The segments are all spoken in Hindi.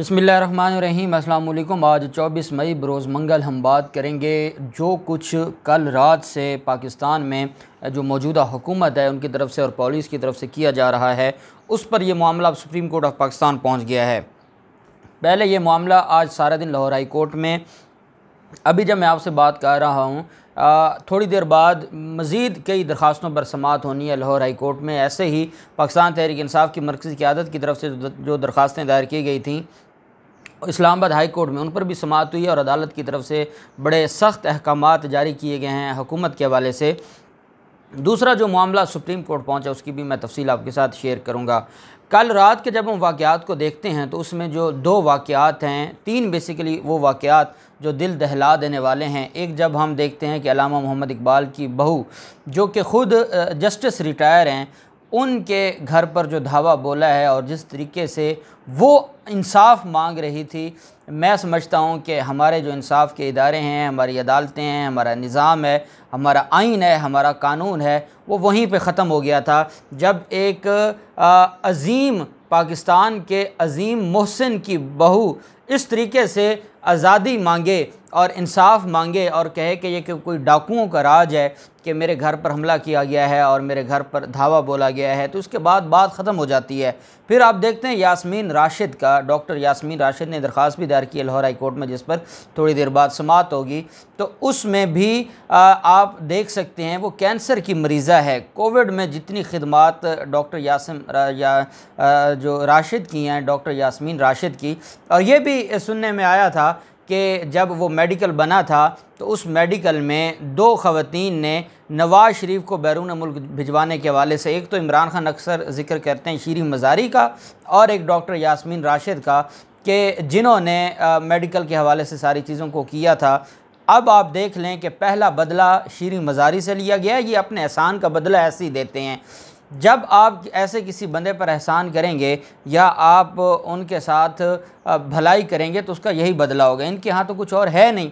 बसमीम अल्लाम आज 24 मई बरोज़ मंगल हम बात करेंगे जो कुछ कल रात से पाकिस्तान में जो मौजूदा हुकूमत है उनकी तरफ से और पॉलिस की तरफ से किया जा रहा है उस पर यह मामला अब सुप्रीम कोर्ट ऑफ पाकिस्तान पहुंच गया है पहले ये मामला आज सारा दिन लाहौर हाई कोर्ट में अभी जब मैं आपसे बात कर रहा हूँ थोड़ी देर बाद मज़ीद कई दरख्वास्तों पर समात होनी है लाहौर हाई कोर्ट में ऐसे ही पाकिस्तान तहरीक इंसाफ की मरकज़ी आदत की तरफ से जो दरख्वास्तें दायर की गई थी इस्लामाबाद हाई कोर्ट में उन पर भी समात हुई है और अदालत की तरफ से बड़े सख्त अहकाम जारी किए गए हैं हुकूमत के हवाले से दूसरा जो मामला सुप्रीम कोर्ट पहुंचा उसकी भी मैं तफसील आपके साथ शेयर करूंगा कल रात के जब हम वाक़ात को देखते हैं तो उसमें जो दो वाक़ात हैं तीन बेसिकली वो वाक़ात जो दिल दहला देने वाले हैं एक जब हम देखते हैं कि अलामा मोहम्मद इकबाल की बहू जो कि ख़ुद जस्टिस रिटायर हैं उनके घर पर जो धावा बोला है और जिस तरीके से वो इंसाफ मांग रही थी मैं समझता हूँ कि हमारे जो इंसाफ के इदारे हैं हमारी अदालतें हैं हमारा निज़ाम है हमारा आइन है हमारा कानून है वो वहीं पे ख़त्म हो गया था जब एक अजीम पाकिस्तान के अजीम मोहसिन की बहू इस तरीके से आज़ादी मांगे और इंसाफ मांगे और कहे कि ये कोई डाकुओं का राज है कि मेरे घर पर हमला किया गया है और मेरे घर पर धावा बोला गया है तो उसके बाद बात ख़त्म हो जाती है फिर आप देखते हैं यासमीन राशिद का डॉक्टर यासमीन राशिद ने दरख्वास्त भी दायर की लाहौर हाई कोर्ट में जिस पर थोड़ी देर बाद समात होगी तो उसमें भी आप देख सकते हैं वो कैंसर की मरीज़ा है कोविड में जितनी खदमात डॉक्टर यासम रा, या जो राशिद की हैं डॉक्टर यासमीन राशिद की और ये भी सुनने में आया था कि जब वो मेडिकल बना था तो उस मेडिकल में दो ख़वान ने नवाज़ शरीफ को बैरून मुल्क भिजवाने के हवाले से एक तो इमरान खान अक्सर जिक्र करते हैं शीरी मज़ारी का और एक डॉक्टर यासमीन राशिद का कि जिन्होंने मेडिकल के हवाले से सारी चीज़ों को किया था अब आप देख लें कि पहला बदला शीरी मज़ारी से लिया गया ये अपने एहसान का बदला ऐसे ही देते हैं जब आप ऐसे किसी बंदे पर एहसान करेंगे या आप उनके साथ भलाई करेंगे तो उसका यही बदला होगा इनके यहाँ तो कुछ और है नहीं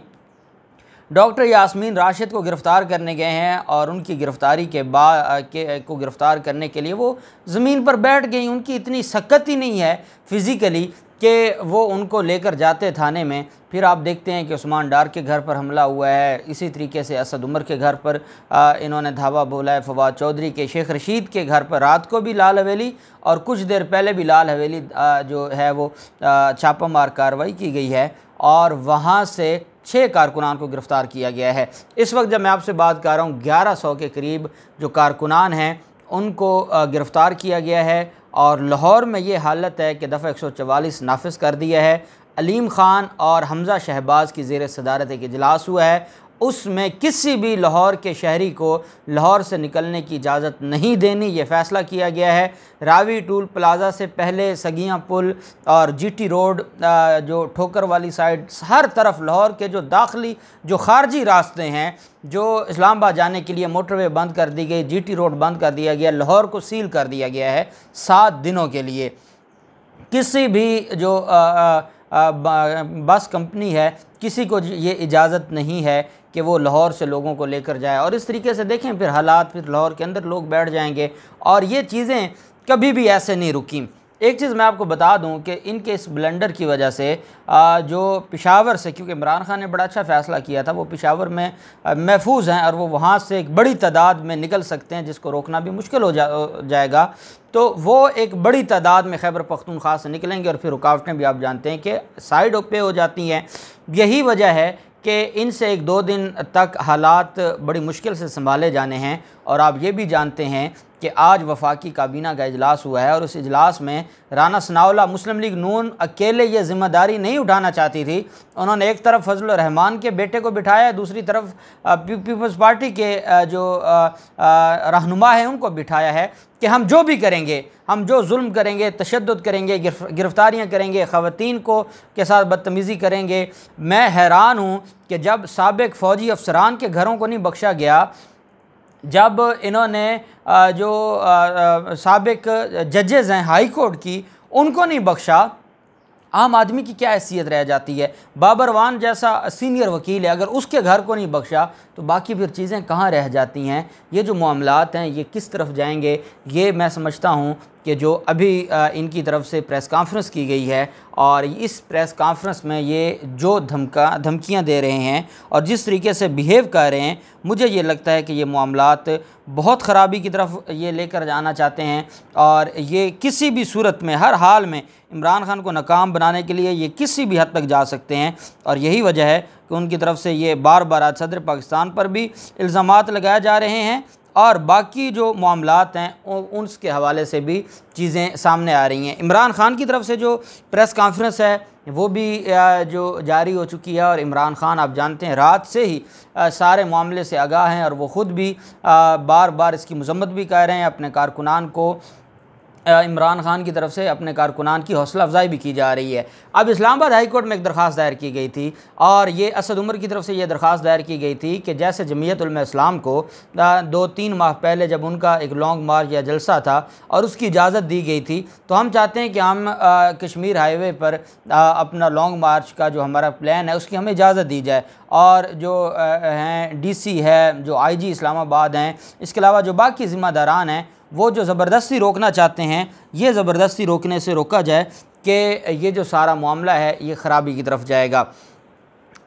डॉक्टर यास्मीन राशिद को गिरफ़्तार करने गए हैं और उनकी गिरफ़्तारी के बाद के को गिरफ़्तार करने के लिए वो ज़मीन पर बैठ गई उनकी इतनी सक्क़त ही नहीं है फ़िज़िकली कि वो उनको लेकर जाते थाने में फिर आप देखते हैं कि उस्मान डार के घर पर हमला हुआ है इसी तरीके से असद उमर के घर पर इन्होंने धावा बोला है फवाद चौधरी के शेख रशीद के घर पर रात को भी लाल हवेली और कुछ देर पहले भी लाल हवेली जो है वो छापामार कार्रवाई की गई है और वहाँ से छः कारकुनान को गिरफ़्तार किया गया है इस वक्त जब मैं आपसे बात कर रहा हूँ ग्यारह सौ के करीब जो कारकुनान हैं उनको गिरफ़्तार किया गया है और लाहौर में ये हालत है कि दफ़ा एक सौ चवालीस नाफिज कर दिया है अलीम ख़ान और हमज़ा शहबाज की जेर सदारत एक इजलास हुआ है उसमें किसी भी लाहौर के शहरी को लाहौर से निकलने की इजाज़त नहीं देनी यह फ़ैसला किया गया है रावी टूल प्लाज़ा से पहले सगियाँ पुल और जीटी रोड जो ठोकर वाली साइड हर तरफ लाहौर के जो दाखिली जो खारजी रास्ते हैं जो इस्लामाबाद जाने के लिए मोटरवे बंद कर दी गई जीटी रोड बंद कर दिया गया लाहौर को सील कर दिया गया है सात दिनों के लिए किसी भी जो आ, आ, बस कंपनी है किसी को ये इजाज़त नहीं है कि वो लाहौर से लोगों को लेकर जाए और इस तरीके से देखें फिर हालात फिर लाहौर के अंदर लोग बैठ जाएंगे और ये चीज़ें कभी भी ऐसे नहीं रुकी एक चीज़ मैं आपको बता दूं कि इनके इस ब्लेंडर की वजह से जो पिशावर से क्योंकि इमरान खान ने बड़ा अच्छा फ़ैसला किया था वो पिशावर में महफूज हैं और वो वहाँ से एक बड़ी तादाद में निकल सकते हैं जिसको रोकना भी मुश्किल हो जा, जाएगा तो वो एक बड़ी तादाद में खैबर पख्तूनख्वा से निकलेंगे और फिर रुकावटें भी आप जानते हैं कि साइड पे हो जाती हैं यही वजह है कि इनसे एक दो दिन तक हालात बड़ी मुश्किल से संभाले जाने हैं और आप ये भी जानते हैं कि आज वफाकी काबीना का इजलास हुआ है और उस इजलास में राना सनाउला मुस्लिम लीग नून अकेले ये ज़िम्मेदारी नहीं उठाना चाहती थी उन्होंने एक तरफ फजल रहमान के बेटे को बिठाया दूसरी तरफ पीपल्स पार्टी के जो रहनुमा है उनको बिठाया है कि हम जो भी करेंगे हम जो जुल्म करेंगे तशद करेंगे गिरफ़्तारियाँ करेंगे ख़वान को के साथ बदतमीज़ी करेंगे मैं हैरान हूँ कि जब सबक फ़ौजी अफसरान के घरों को नहीं बख्शा गया जब इन्होंने जो सबक जजेज़ हैं हाई कोर्ट की उनको नहीं बख्शा आम आदमी की क्या हैसियत रह जाती है बाबरवान जैसा सीनियर वकील है अगर उसके घर को नहीं बख्शा तो बाकी फिर चीज़ें कहाँ रह जाती हैं ये जो मामला हैं ये किस तरफ जाएंगे ये मैं समझता हूँ कि जो अभी इनकी तरफ से प्रेस कॉन्फ्रेंस की गई है और इस प्रेस कॉन्फ्रेंस में ये जो धमका धमकियां दे रहे हैं और जिस तरीके से बिहेव कर रहे हैं मुझे ये लगता है कि ये मामला बहुत ख़राबी की तरफ ये लेकर जाना चाहते हैं और ये किसी भी सूरत में हर हाल में इमरान खान को नाकाम बनाने के लिए ये किसी भी हद तक जा सकते हैं और यही वजह है कि उनकी तरफ से ये बार बार आज सदर पाकिस्तान पर भी इल्ज़ाम लगाए जा रहे हैं और बाकी जो मामला हैं उनके हवाले से भी चीज़ें सामने आ रही हैं इमरान खान की तरफ से जो प्रेस कॉन्फ्रेंस है वो भी जो जारी हो चुकी है और इमरान खान आप जानते हैं रात से ही सारे मामले से आगाह हैं और वो ख़ुद भी बार बार इसकी मजम्मत भी कर रहे हैं अपने कारकुनान को इमरान खान की तरफ से अपने कारकुनान की हौसला अफजाई भी की जा रही है अब इस्लामाबाद हाई कोर्ट में एक दरख्वास्त दायर की गई थी और ये असद उमर की तरफ से यह दरख्वास्त दायर की गई थी कि जैसे जमीयतम इस्लाम को दो तीन माह पहले जब उनका एक लॉन्ग मार्च या जलसा था और उसकी इजाज़त दी गई थी तो हम चाहते हैं कि हम कश्मीर हाईवे पर अपना लॉन्ग मार्च का जो हमारा प्लान है उसकी हमें इजाज़त दी जाए और जो हैं सी है जो जी इस्लामाबाद हैं इसके अलावा जो बाकी ज़िम्मेदारान हैं वो जो ज़बरदस्ती रोकना चाहते हैं ये ज़बरदस्ती रोकने से रोका जाए कि ये जो सारा मामला है ये ख़राबी की तरफ जाएगा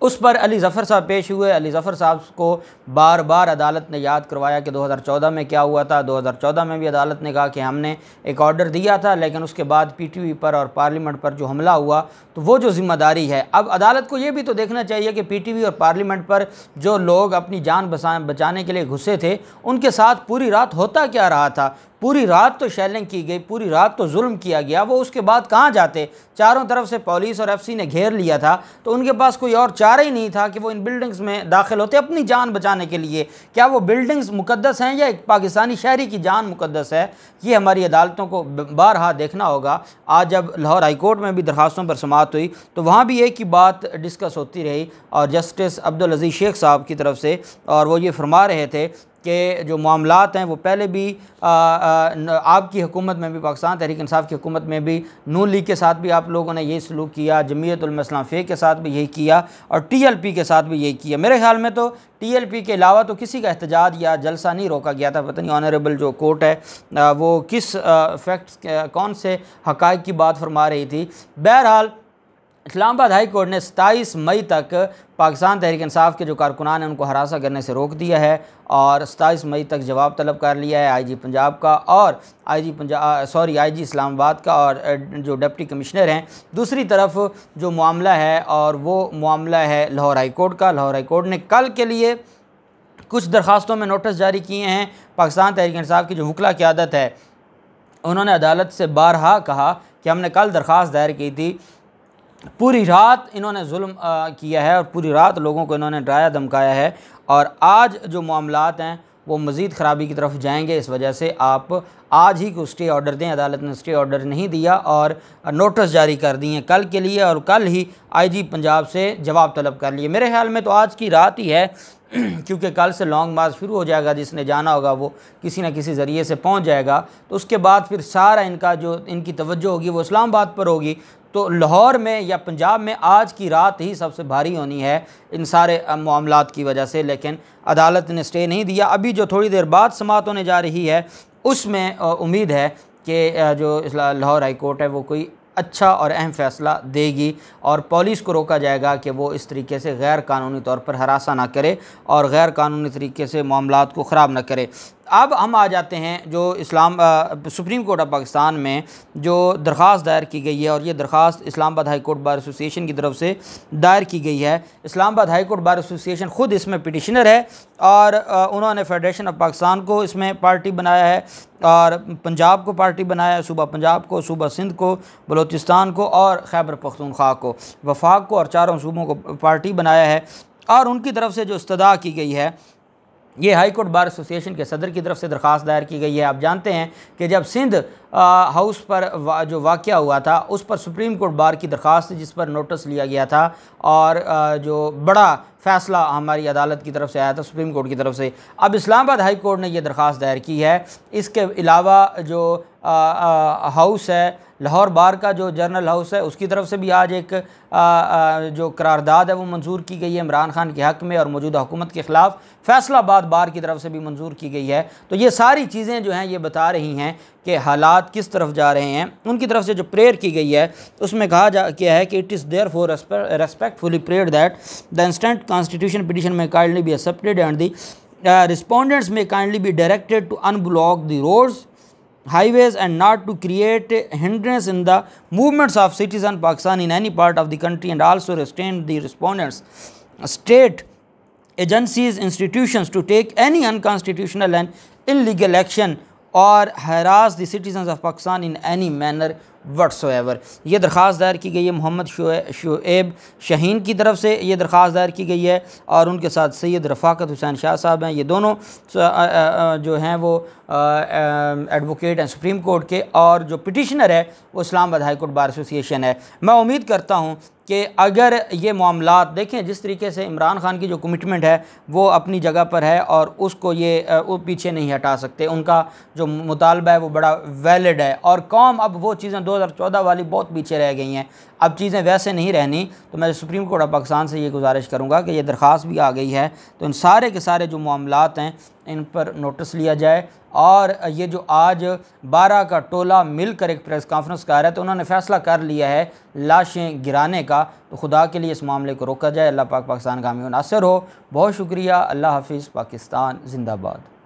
उस पर अली ज़फ़र साहब पेश हुए अली ज़फ़र साहब को बार बार अदालत ने याद करवाया कि 2014 में क्या हुआ था 2014 में भी अदालत ने कहा कि हमने एक ऑर्डर दिया था लेकिन उसके बाद पीटीवी पर और पार्लियामेंट पर जो हमला हुआ तो वो जो ज़िम्मेदारी है अब अदालत को ये भी तो देखना चाहिए कि पीटीवी और पार्लियामेंट पर जो लोग अपनी जान बचाने के लिए घुसे थे उनके साथ पूरी रात होता क्या रहा था पूरी रात तो शैलिंग की गई पूरी रात तो जुल्म किया गया वो उसके बाद कहाँ जाते चारों तरफ से पुलिस और एफसी ने घेर लिया था तो उनके पास कोई और चारा ही नहीं था कि वो इन बिल्डिंग्स में दाखिल होते अपनी जान बचाने के लिए क्या वो बिल्डिंग्स मुकदस हैं या एक पाकिस्तानी शहरी की जान मुकदस है ये हमारी अदालतों को बारहा देखना होगा आज जब लाहौर हाईकोर्ट में भी दरख्वास्तों पर समाप्त हुई तो वहाँ भी एक ही बात डिस्कस होती रही और जस्टिस अब्दुल अजीज़ शेख साहब की तरफ से और वो ये फरमा रहे थे के जो मामला हैं वो पहले भी आपकी हुकूमत में भी पाकिस्तान तहरीक इंसाफ की हुकूमत में भी नू लीग के साथ भी आप लोगों ने यही सलूक किया जमीयतमसलाम फ़े के साथ भी यही किया और टी एल पी के साथ भी यही किया मेरे ख्याल में तो टी एल पी के अलावा तो किसी का एहतजाज या जलसा नहीं रोका गया था पता नहीं ऑनरेबल जो कोर्ट है वो किस फैक्ट्स कौन से हक़ की बात फरमा रही थी बहरहाल इस्लामाबाद हाई कोर्ट ने सताईस मई तक पाकिस्तान तहरीक इंसाफ के जो कारकुनान हैं उनको हरासा करने से रोक दिया है और सताईस मई तक जवाब तलब कर लिया है आईजी पंजाब का और IG Punjab sorry IG Islamabad का और जो डिप्टी कमिश्नर हैं दूसरी तरफ जो मामला है और वो मामला है लाहौर हाई कोर्ट का लाहौर हाई कोर्ट ने कल के लिए कुछ दरख्वास्तों में नोटिस जारी किए हैं पाकिस्तान तहरीक इंसाफ की जो हुकला की आदत है उन्होंने अदालत से बारहा कहा कि हमने कल दरख्वास्त दायर की थी पूरी रात इन्होंने जुल्म किया है और पूरी रात लोगों को इन्होंने डराया धमकाया है और आज जो मामला हैं वो मज़ीद ख़राबी की तरफ जाएंगे इस वजह से आप आज ही को स्टे ऑर्डर दें अदालत ने स्टे ऑर्डर नहीं दिया और नोटिस जारी कर दिए कल के लिए और कल ही आईजी पंजाब से जवाब तलब कर लिए मेरे ख्याल में तो आज की रात ही है क्योंकि कल से लॉन्ग मार्च शुरू हो जाएगा जिसने जाना होगा वो किसी न किसी ज़रिए से पहुंच जाएगा तो उसके बाद फिर सारा इनका जो इनकी तवज्जो होगी वो इस्लामाबाद पर होगी तो लाहौर में या पंजाब में आज की रात ही सबसे भारी होनी है इन सारे मामला की वजह से लेकिन अदालत ने स्टे नहीं दिया अभी जो थोड़ी देर बाद समात होने जा रही है उसमें उम्मीद है कि जो लाहौर हाई कोर्ट है वो कोई अच्छा और अहम फैसला देगी और पुलिस को रोका जाएगा कि वो इस तरीके से गैर कानूनी तौर पर हरासा ना करे और गैर कानूनी तरीके से मामला को ख़राब ना करे अब हम आ जाते हैं जो Islamabad, supreme court of Pakistan में जो दरख्वास्त दायर की गई है और ये दरख्वास्त Islamabad high court bar association की तरफ से दायर की गई है Islamabad high court bar association ख़ुद इसमें पिटिशनर है और आ, उन्होंने फेडरेशन ऑफ पाकिस्तान को इसमें पार्टी बनाया है और पंजाब को पार्टी बनाया है सूबा पंजाब को सूबा सिंध को बलोचिस्तान को और खैबर पख्तनख्वा को वफाक को और चारों सूबों को पार्टी बनाया है और उनकी तरफ से जो इस्तः की गई है ये हाई कोर्ट बार एसोसिएशन के सदर की तरफ से दरख्वास्त दायर की गई है आप जानते हैं कि जब सिंध हाउस पर वा, जो वाक़ हुआ था उस पर सुप्रीम कोर्ट बार की दरख्वास्त जिस पर नोटिस लिया गया था और आ, जो बड़ा फैसला हमारी अदालत की तरफ से आया था सुप्रीम कोर्ट की तरफ से अब इस्लामाबाद हाई कोर्ट ने यह दरख्वास्त दायर की है इसके अलावा जो हाउस है लाहौर बार का जो जर्नल हाउस है उसकी तरफ से भी आज एक आ, आ, जो करारदाद है वो मंजूर की गई है इमरान खान के हक़ में और मौजूदा हुकूमत के ख़िलाफ़ फैसलाबाद बार की तरफ से भी मंजूर की गई है तो ये सारी चीज़ें जो हैं ये बता रही हैं कि हालात किस तरफ जा रहे हैं उनकी तरफ से जो प्रेयर की गई है उसमें कहा जा किया है कि it is therefore respectfully prayer that the instant constitution petition may kindly be accepted and the respondents may kindly be directed to unblock the roads highways and not to create hindrance in the movements of citizens of Pakistan in any part of the country and also restrain the respondents. State agencies, institutions to take any unconstitutional and illegal action or harass the citizens of Pakistan in any manner whatsoever यह दरख्वास्त दायर की गई है मोहम्मद शुएब शहीन की तरफ से यह दरख्वास्त दायर की गई है और उनके साथ सैद रफाकत हुसैन शाह साहब हैं ये दोनों जो हैं वो एडवोकेट हैं सुप्रीम कोर्ट के और जो पिटिशनर है वो Islamabad high court bar association है मैं उम्मीद करता हूँ कि अगर ये मामला देखें जिस तरीके से इमरान खान की जो कमिटमेंट है वो अपनी जगह पर है और उसको ये वो पीछे नहीं हटा सकते उनका जो मुतालबा है वो बड़ा वैलिड है और कौम अब वो चीज़ें 2014 वाली बहुत पीछे रह गई हैं अब चीज़ें वैसे नहीं रहनी तो मैं सुप्रीम कोर्ट ऑफ पाकिस्तान से ये गुजारिश करूँगा कि ये दरख्वास्त भी आ गई है तो इन सारे के सारे जो मामला हैं इन पर नोटिस लिया जाए और ये जो आज बारह का टोला मिलकर एक प्रेस कॉन्फ्रेंस कर रहा है तो उन्होंने फैसला कर लिया है लाशें गिराने का तो खुदा के लिए इस मामले को रोका जाए अल्लाह पाक पाकिस्तान का हामी नासर हो बहुत शुक्रिया अल्लाह हाफिज़ पाकिस्तान जिंदाबाद